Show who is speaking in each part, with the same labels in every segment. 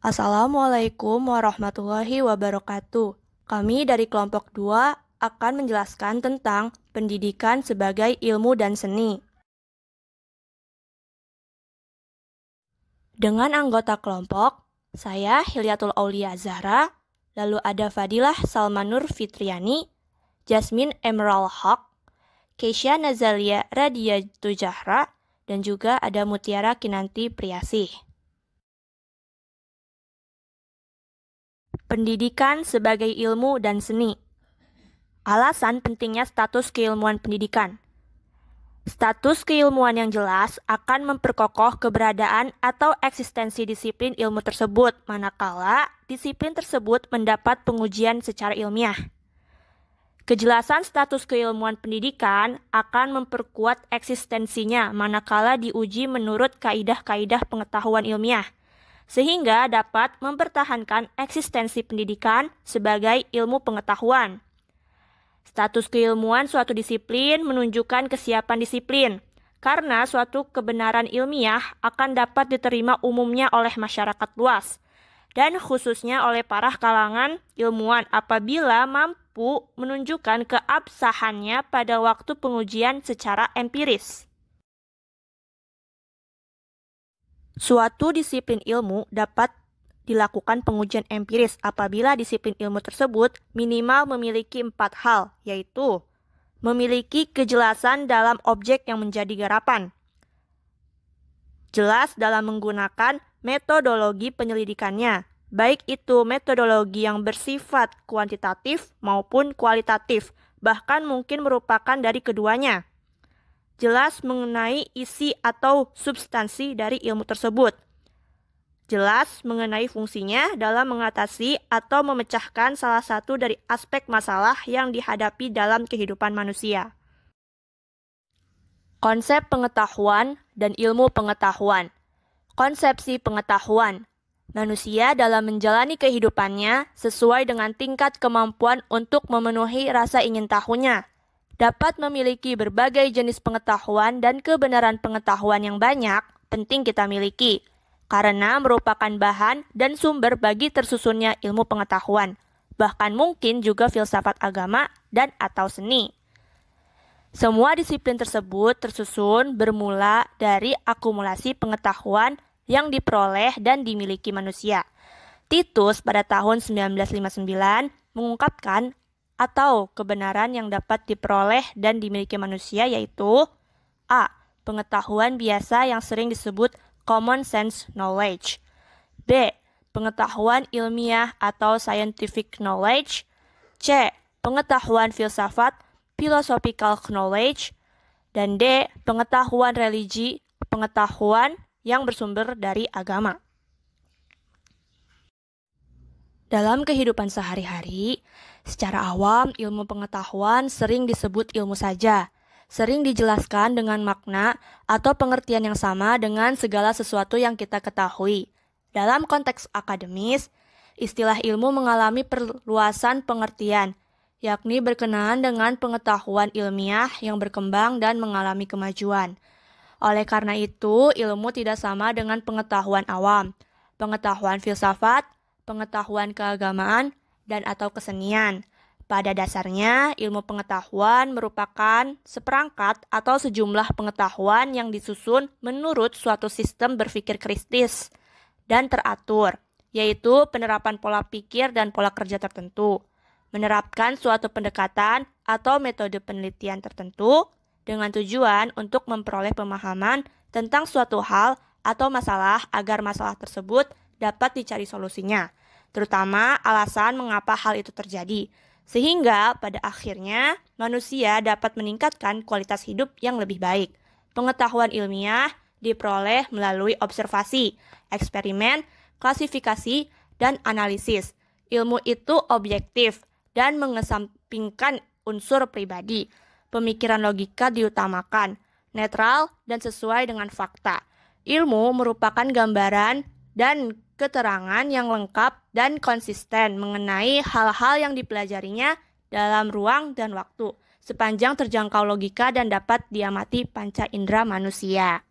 Speaker 1: Assalamualaikum warahmatullahi wabarakatuh. Kami dari kelompok 2 akan menjelaskan tentang pendidikan sebagai ilmu dan seni. Dengan anggota kelompok, saya Hilyatul Aulia Zahra, lalu ada Fadilah Salmanur Fitriani, Jasmine Emerald Hawk, Keisha Nazalia Radia Tujahra, dan juga ada Mutiara Kinanti Priasih. Pendidikan sebagai ilmu dan seni. Alasan pentingnya status keilmuan pendidikan. Status keilmuan yang jelas akan memperkokoh keberadaan atau eksistensi disiplin ilmu tersebut, manakala disiplin tersebut mendapat pengujian secara ilmiah. Kejelasan status keilmuan pendidikan akan memperkuat eksistensinya manakala diuji menurut kaidah-kaidah pengetahuan ilmiah – sehingga dapat mempertahankan eksistensi pendidikan sebagai ilmu pengetahuan. Status keilmuan suatu disiplin menunjukkan kesiapan disiplin, karena suatu kebenaran ilmiah akan dapat diterima umumnya oleh masyarakat luas dan khususnya oleh para kalangan ilmuwan apabila mampu menunjukkan keabsahannya pada waktu pengujian secara empiris. Suatu disiplin ilmu dapat dilakukan pengujian empiris apabila disiplin ilmu tersebut minimal memiliki empat hal, yaitu memiliki kejelasan dalam objek yang menjadi garapan, jelas dalam menggunakan metodologi penyelidikannya, baik itu metodologi yang bersifat kuantitatif maupun kualitatif, bahkan mungkin merupakan dari keduanya jelas mengenai isi atau substansi dari ilmu tersebut. Jelas mengenai fungsinya dalam mengatasi atau memecahkan salah satu dari aspek masalah yang dihadapi dalam kehidupan manusia. Konsep pengetahuan dan ilmu pengetahuan. Konsepsi pengetahuan. Manusia dalam menjalani kehidupannya sesuai dengan tingkat kemampuan untuk memenuhi rasa ingin tahunya, dapat memiliki berbagai jenis pengetahuan dan kebenaran pengetahuan yang banyak, penting kita miliki karena merupakan bahan dan sumber bagi tersusunnya ilmu pengetahuan, bahkan mungkin juga filsafat agama dan atau seni. Semua disiplin tersebut tersusun bermula dari akumulasi pengetahuan yang diperoleh dan dimiliki manusia. Titus pada tahun 1959 mengungkapkan atau kebenaran yang dapat diperoleh dan dimiliki manusia yaitu A. Pengetahuan biasa yang sering disebut common sense knowledge. B. Pengetahuan ilmiah atau scientific knowledge. C. Pengetahuan filsafat, philosophical knowledge. Dan D. Pengetahuan religi, pengetahuan yang bersumber dari agama. Dalam kehidupan sehari-hari, Secara awam, ilmu pengetahuan sering disebut ilmu saja, sering dijelaskan dengan makna atau pengertian yang sama dengan segala sesuatu yang kita ketahui. Dalam konteks akademis, istilah ilmu mengalami perluasan pengertian, yakni berkenaan dengan pengetahuan ilmiah yang berkembang dan mengalami kemajuan. Oleh karena itu, ilmu tidak sama dengan pengetahuan awam, pengetahuan filsafat, pengetahuan keagamaan, dan atau kesenian. Pada dasarnya, ilmu pengetahuan merupakan seperangkat atau sejumlah pengetahuan yang disusun menurut suatu sistem berpikir kritis dan teratur, yaitu penerapan pola pikir dan pola kerja tertentu, menerapkan suatu pendekatan atau metode penelitian tertentu dengan tujuan untuk memperoleh pemahaman tentang suatu hal atau masalah agar masalah tersebut dapat dicari solusinya terutama alasan mengapa hal itu terjadi, sehingga pada akhirnya manusia dapat meningkatkan kualitas hidup yang lebih baik. Pengetahuan ilmiah diperoleh melalui observasi, eksperimen, klasifikasi, dan analisis. Ilmu itu objektif dan mengesampingkan unsur pribadi. Pemikiran logika diutamakan, netral, dan sesuai dengan fakta. Ilmu merupakan gambaran dan keterangan yang lengkap dan konsisten mengenai hal-hal yang dipelajarinya dalam ruang dan waktu, sepanjang terjangkau logika dan dapat diamati panca indera manusia.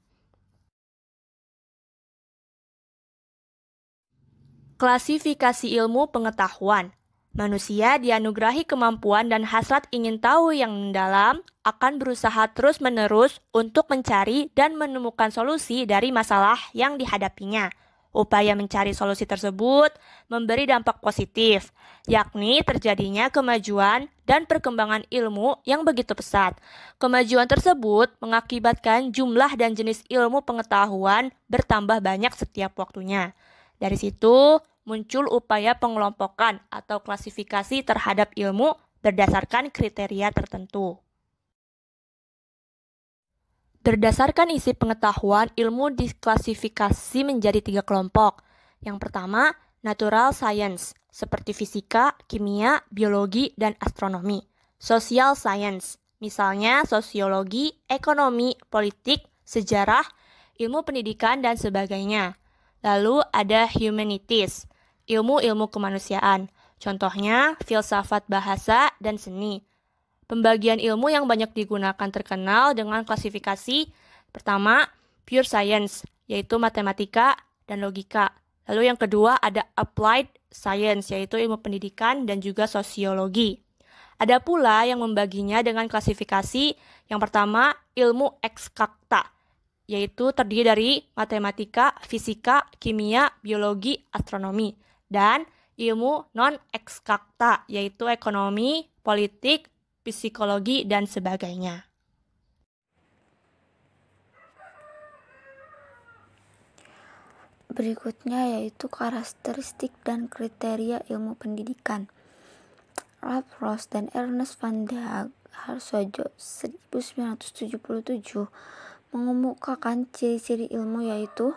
Speaker 1: Klasifikasi ilmu pengetahuan Manusia dianugerahi kemampuan dan hasrat ingin tahu yang mendalam akan berusaha terus-menerus untuk mencari dan menemukan solusi dari masalah yang dihadapinya. Upaya mencari solusi tersebut memberi dampak positif, yakni terjadinya kemajuan dan perkembangan ilmu yang begitu pesat. Kemajuan tersebut mengakibatkan jumlah dan jenis ilmu pengetahuan bertambah banyak setiap waktunya. Dari situ muncul upaya pengelompokan atau klasifikasi terhadap ilmu berdasarkan kriteria tertentu. Berdasarkan isi pengetahuan, ilmu diklasifikasi menjadi tiga kelompok. Yang pertama, natural science, seperti fisika, kimia, biologi, dan astronomi. Social science, misalnya sosiologi, ekonomi, politik, sejarah, ilmu pendidikan, dan sebagainya. Lalu ada humanities, ilmu-ilmu kemanusiaan. Contohnya, filsafat bahasa dan seni. Pembagian ilmu yang banyak digunakan terkenal dengan klasifikasi pertama pure science yaitu matematika dan logika. Lalu yang kedua ada applied science yaitu ilmu pendidikan dan juga sosiologi. Ada pula yang membaginya dengan klasifikasi yang pertama ilmu eksakta yaitu terdiri dari matematika, fisika, kimia, biologi, astronomi dan ilmu non eksakta yaitu ekonomi, politik, psikologi, dan sebagainya.
Speaker 2: Berikutnya yaitu karakteristik dan kriteria ilmu pendidikan. Ralph Ross dan Ernest van de Haag Harsojo 1977 mengemukakan ciri-ciri ilmu yaitu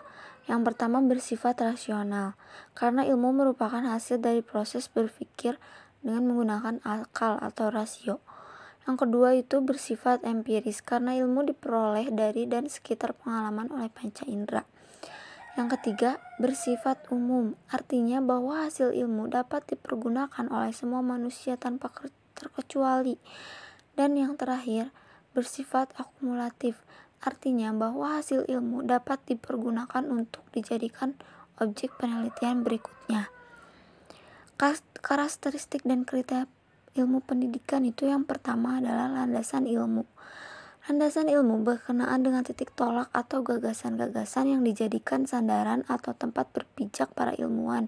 Speaker 2: yang pertama bersifat rasional karena ilmu merupakan hasil dari proses berpikir dengan menggunakan akal atau rasio. Yang kedua itu bersifat empiris karena ilmu diperoleh dari dan sekitar pengalaman oleh panca indera. Yang ketiga, bersifat umum, artinya bahwa hasil ilmu dapat dipergunakan oleh semua manusia tanpa terkecuali. Dan yang terakhir, bersifat akumulatif, artinya bahwa hasil ilmu dapat dipergunakan untuk dijadikan objek penelitian berikutnya. Karakteristik dan kriteria ilmu pendidikan itu yang pertama adalah landasan ilmu. Landasan ilmu berkenaan dengan titik tolak atau gagasan-gagasan yang dijadikan sandaran atau tempat berpijak para ilmuwan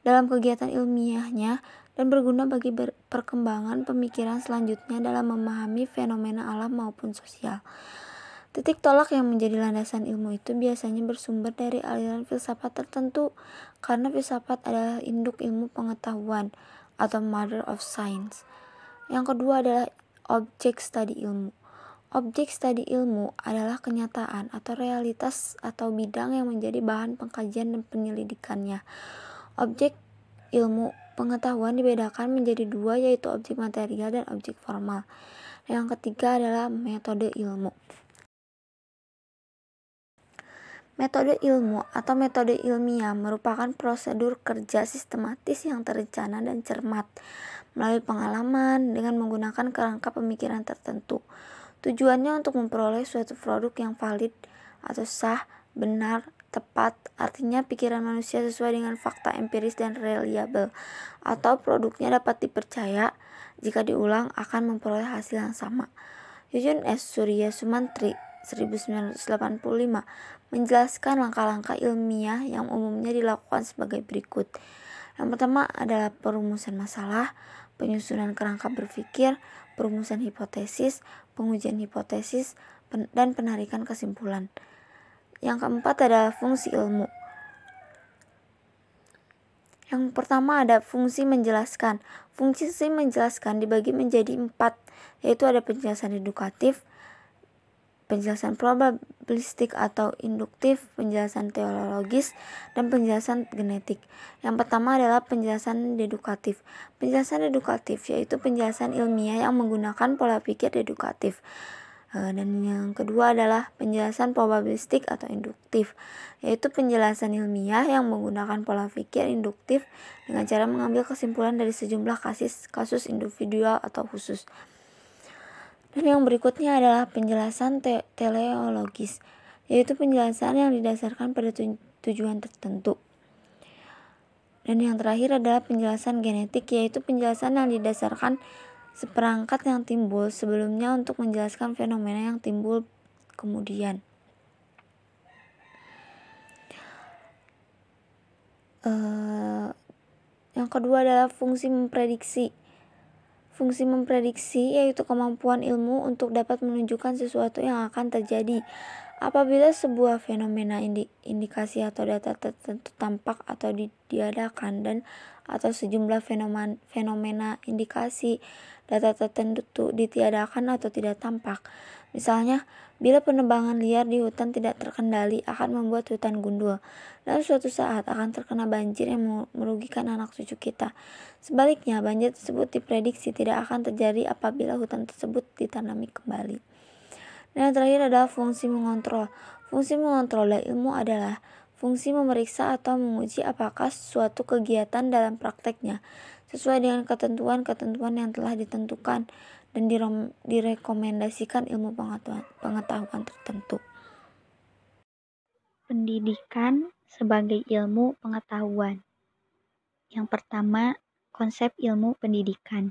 Speaker 2: dalam kegiatan ilmiahnya dan berguna bagi ber perkembangan pemikiran selanjutnya dalam memahami fenomena alam maupun sosial. Titik tolak yang menjadi landasan ilmu itu biasanya bersumber dari aliran filsafat tertentu, karena filsafat adalah induk ilmu pengetahuan atau mother of science. Yang kedua adalah objek studi ilmu. Objek studi ilmu adalah kenyataan atau realitas atau bidang yang menjadi bahan pengkajian dan penyelidikannya. Objek ilmu pengetahuan dibedakan menjadi dua yaitu objek material dan objek formal. Yang ketiga adalah metode ilmu. Metode ilmu atau metode ilmiah merupakan prosedur kerja sistematis yang terencana dan cermat melalui pengalaman dengan menggunakan kerangka pemikiran tertentu. Tujuannya untuk memperoleh suatu produk yang valid atau sah, benar, tepat, artinya pikiran manusia sesuai dengan fakta empiris dan reliable, atau produknya dapat dipercaya jika diulang akan memperoleh hasil yang sama. Yujun S. Surya Sumantri 1985 menjelaskan langkah-langkah ilmiah yang umumnya dilakukan sebagai berikut. Yang pertama adalah perumusan masalah, penyusunan kerangka berpikir, perumusan hipotesis, pengujian hipotesis, dan penarikan kesimpulan. Yang keempat adalah fungsi ilmu. Yang pertama ada fungsi menjelaskan. Fungsi menjelaskan dibagi menjadi empat, yaitu ada penjelasan edukatif, penjelasan probabilistik atau induktif, penjelasan teologis, dan penjelasan genetik. Yang pertama adalah penjelasan dedukatif. Penjelasan dedukatif yaitu penjelasan ilmiah yang menggunakan pola pikir dedukatif. E, dan yang kedua adalah penjelasan probabilistik atau induktif, yaitu penjelasan ilmiah yang menggunakan pola pikir induktif dengan cara mengambil kesimpulan dari sejumlah kasus kasus individual atau khusus. Dan yang berikutnya adalah penjelasan te teleologis, yaitu penjelasan yang didasarkan pada tu tujuan tertentu. Dan yang terakhir adalah penjelasan genetik, yaitu penjelasan yang didasarkan seperangkat yang timbul sebelumnya untuk menjelaskan fenomena yang timbul kemudian. Uh, yang kedua adalah fungsi memprediksi Fungsi memprediksi yaitu kemampuan ilmu untuk dapat menunjukkan sesuatu yang akan terjadi. Apabila sebuah fenomena indikasi atau data tertentu tampak atau diadakan dan atau sejumlah fenomena, fenomena indikasi data tertentu ditiadakan atau tidak tampak, Misalnya, bila penebangan liar di hutan tidak terkendali akan membuat hutan gundul, dan suatu saat akan terkena banjir yang merugikan anak cucu kita. Sebaliknya, banjir tersebut diprediksi tidak akan terjadi apabila hutan tersebut ditanami kembali. Dan yang terakhir adalah fungsi mengontrol. Fungsi mengontrol dan ilmu adalah fungsi memeriksa atau menguji apakah suatu kegiatan dalam prakteknya sesuai dengan ketentuan-ketentuan yang telah ditentukan dan direkomendasikan ilmu pengetahuan, pengetahuan tertentu.
Speaker 3: Pendidikan sebagai ilmu pengetahuan. Yang pertama, konsep ilmu pendidikan.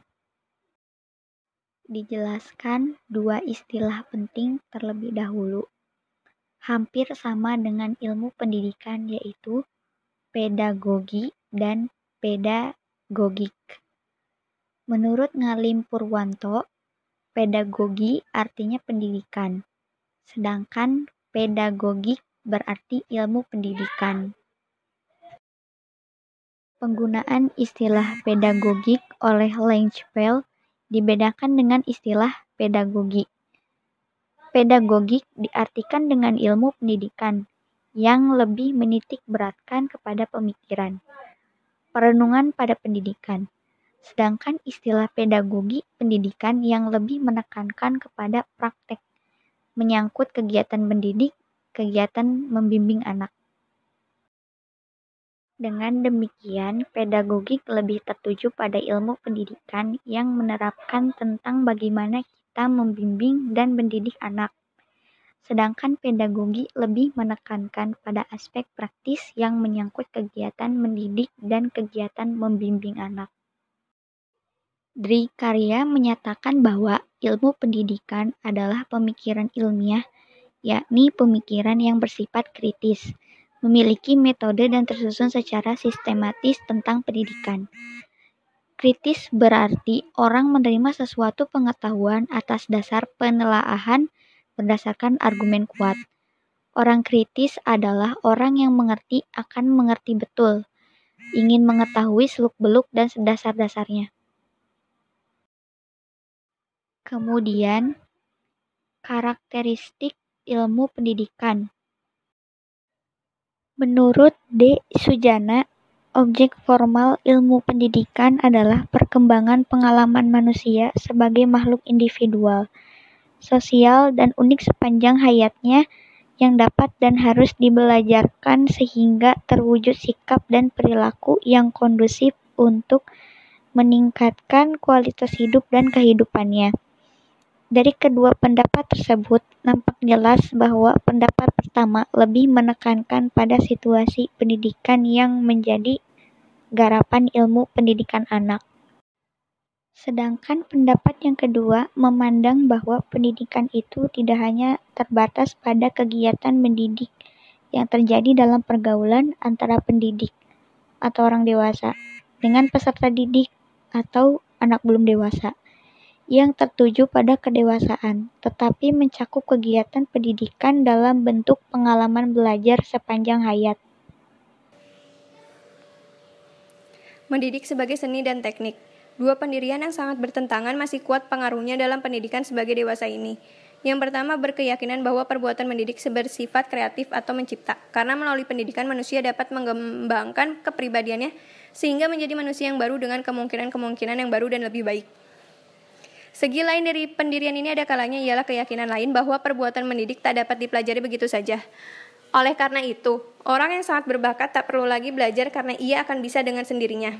Speaker 3: Dijelaskan dua istilah penting terlebih dahulu. Hampir sama dengan ilmu pendidikan yaitu pedagogi dan pedagogik. Menurut Ngalim Purwanto, Pedagogi artinya pendidikan, sedangkan pedagogik berarti ilmu pendidikan. Penggunaan istilah pedagogik oleh Langevel dibedakan dengan istilah pedagogi. Pedagogik diartikan dengan ilmu pendidikan yang lebih menitik beratkan kepada pemikiran, perenungan pada pendidikan. Sedangkan istilah pedagogi pendidikan yang lebih menekankan kepada praktek, menyangkut kegiatan mendidik, kegiatan membimbing anak. Dengan demikian, pedagogik lebih tertuju pada ilmu pendidikan yang menerapkan tentang bagaimana kita membimbing dan mendidik anak. Sedangkan pedagogi lebih menekankan pada aspek praktis yang menyangkut kegiatan mendidik dan kegiatan membimbing anak. Dri Karya menyatakan bahwa ilmu pendidikan adalah pemikiran ilmiah, yakni pemikiran yang bersifat kritis, memiliki metode dan tersusun secara sistematis tentang pendidikan. Kritis berarti orang menerima sesuatu pengetahuan atas dasar penelaahan berdasarkan argumen kuat. Orang kritis adalah orang yang mengerti akan mengerti betul, ingin mengetahui seluk-beluk dan dasar-dasarnya. Kemudian, karakteristik ilmu pendidikan. Menurut D. Sujana, objek formal ilmu pendidikan adalah perkembangan pengalaman manusia sebagai makhluk individual, sosial, dan unik sepanjang hayatnya yang dapat dan harus dibelajarkan sehingga terwujud sikap dan perilaku yang kondusif untuk meningkatkan kualitas hidup dan kehidupannya. Dari kedua pendapat tersebut, nampak jelas bahwa pendapat pertama lebih menekankan pada situasi pendidikan yang menjadi garapan ilmu pendidikan anak. Sedangkan pendapat yang kedua memandang bahwa pendidikan itu tidak hanya terbatas pada kegiatan mendidik yang terjadi dalam pergaulan antara pendidik atau orang dewasa dengan peserta didik atau anak belum dewasa yang tertuju pada kedewasaan, tetapi mencakup kegiatan pendidikan dalam bentuk pengalaman belajar sepanjang hayat.
Speaker 4: Mendidik sebagai seni dan teknik. Dua pendirian yang sangat bertentangan masih kuat pengaruhnya dalam pendidikan sebagai dewasa ini. Yang pertama berkeyakinan bahwa perbuatan mendidik sebersifat kreatif atau mencipta, karena melalui pendidikan manusia dapat mengembangkan kepribadiannya sehingga menjadi manusia yang baru dengan kemungkinan-kemungkinan yang baru dan lebih baik. Segi lain dari pendirian ini ada kalanya ialah keyakinan lain bahwa perbuatan mendidik tak dapat dipelajari begitu saja. Oleh karena itu, orang yang sangat berbakat tak perlu lagi belajar karena ia akan bisa dengan sendirinya.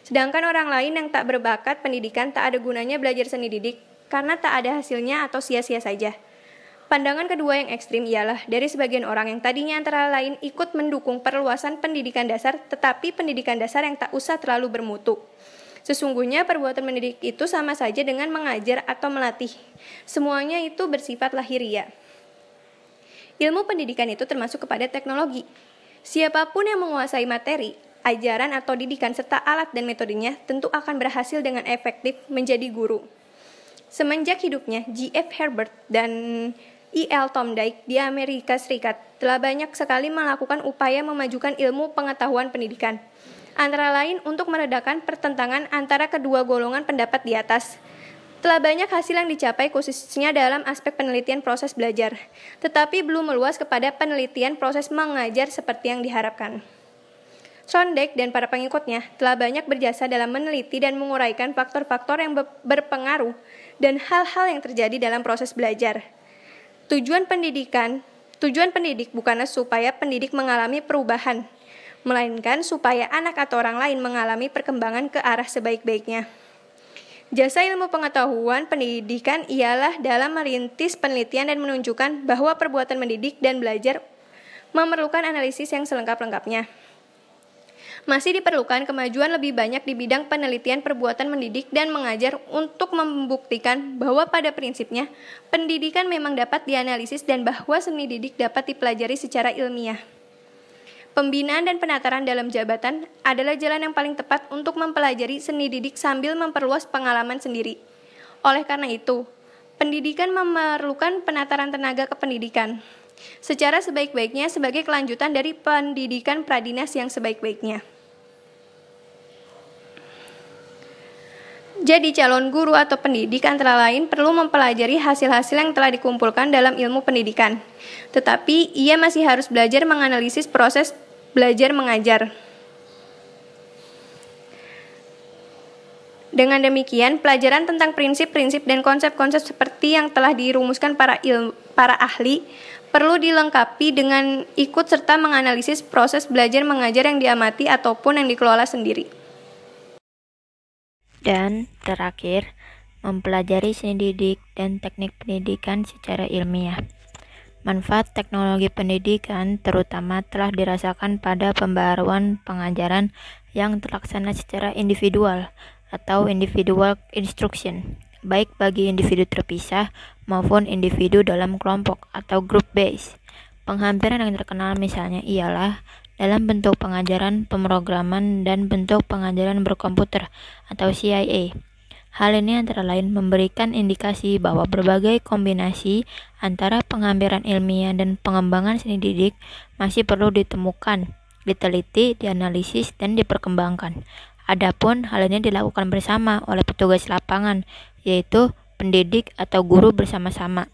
Speaker 4: Sedangkan orang lain yang tak berbakat pendidikan tak ada gunanya belajar seni didik karena tak ada hasilnya atau sia-sia saja. Pandangan kedua yang ekstrim ialah dari sebagian orang yang tadinya antara lain ikut mendukung perluasan pendidikan dasar, tetapi pendidikan dasar yang tak usah terlalu bermutu. Sesungguhnya perbuatan mendidik itu sama saja dengan mengajar atau melatih. Semuanya itu bersifat lahiriah. Ilmu pendidikan itu termasuk kepada teknologi. Siapapun yang menguasai materi, ajaran atau didikan serta alat dan metodenya tentu akan berhasil dengan efektif menjadi guru. Semenjak hidupnya, G.F. Herbert dan E.L. Thomdike di Amerika Serikat telah banyak sekali melakukan upaya memajukan ilmu pengetahuan pendidikan antara lain untuk meredakan pertentangan antara kedua golongan pendapat di atas. Telah banyak hasil yang dicapai khususnya dalam aspek penelitian proses belajar, tetapi belum meluas kepada penelitian proses mengajar seperti yang diharapkan. Sondek dan para pengikutnya telah banyak berjasa dalam meneliti dan menguraikan faktor-faktor yang berpengaruh dan hal-hal yang terjadi dalam proses belajar. Tujuan pendidikan, tujuan pendidik bukanlah supaya pendidik mengalami perubahan, melainkan supaya anak atau orang lain mengalami perkembangan ke arah sebaik-baiknya. Jasa ilmu pengetahuan pendidikan ialah dalam merintis penelitian dan menunjukkan bahwa perbuatan mendidik dan belajar memerlukan analisis yang selengkap-lengkapnya. Masih diperlukan kemajuan lebih banyak di bidang penelitian perbuatan mendidik dan mengajar untuk membuktikan bahwa pada prinsipnya pendidikan memang dapat dianalisis dan bahwa seni didik dapat dipelajari secara ilmiah. Pembinaan dan penataran dalam jabatan adalah jalan yang paling tepat untuk mempelajari seni didik sambil memperluas pengalaman sendiri. Oleh karena itu, pendidikan memerlukan penataran tenaga kependidikan secara sebaik-baiknya sebagai kelanjutan dari pendidikan pradinas yang sebaik-baiknya. Jadi calon guru atau pendidik antara lain perlu mempelajari hasil-hasil yang telah dikumpulkan dalam ilmu pendidikan. Tetapi ia masih harus belajar menganalisis proses belajar mengajar. Dengan demikian, pelajaran tentang prinsip-prinsip dan konsep-konsep seperti yang telah dirumuskan para il, para ahli perlu dilengkapi dengan ikut serta menganalisis proses belajar mengajar yang diamati ataupun yang dikelola sendiri.
Speaker 5: Dan terakhir, mempelajari seni didik dan teknik pendidikan secara ilmiah. Manfaat teknologi pendidikan terutama telah dirasakan pada pembaruan pengajaran yang terlaksana secara individual atau individual instruction, baik bagi individu terpisah maupun individu dalam kelompok atau group base. Penghampiran yang terkenal misalnya ialah dalam bentuk pengajaran pemrograman dan bentuk pengajaran berkomputer atau CIA. Hal ini antara lain memberikan indikasi bahwa berbagai kombinasi antara pengambilan ilmiah dan pengembangan seni didik masih perlu ditemukan, diteliti, dianalisis, dan diperkembangkan. Adapun hal ini dilakukan bersama oleh petugas lapangan, yaitu pendidik atau guru bersama-sama.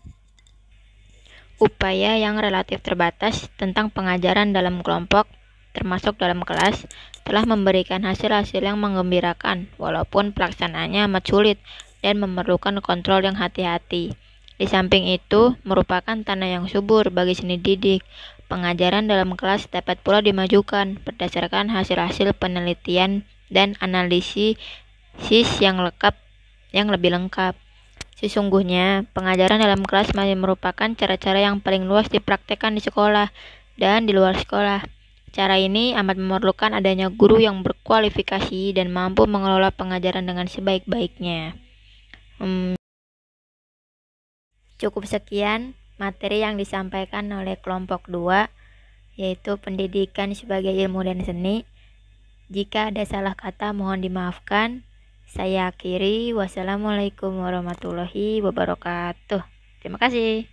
Speaker 5: Upaya yang relatif terbatas tentang pengajaran dalam kelompok termasuk dalam kelas, telah memberikan hasil-hasil yang menggembirakan, walaupun pelaksanaannya amat sulit dan memerlukan kontrol yang hati-hati. Di samping itu, merupakan tanah yang subur bagi seni didik. Pengajaran dalam kelas dapat pula dimajukan berdasarkan hasil-hasil penelitian dan analisis yang lengkap yang lebih lengkap. Sesungguhnya, pengajaran dalam kelas masih merupakan cara-cara yang paling luas dipraktekkan di sekolah dan di luar sekolah. Cara ini amat memerlukan adanya guru yang berkualifikasi dan mampu mengelola pengajaran dengan sebaik-baiknya. Hmm. Cukup sekian materi yang disampaikan oleh kelompok 2 yaitu pendidikan sebagai ilmu dan seni. Jika ada salah kata mohon dimaafkan. Saya akhiri. Wassalamualaikum warahmatullahi wabarakatuh. Terima kasih.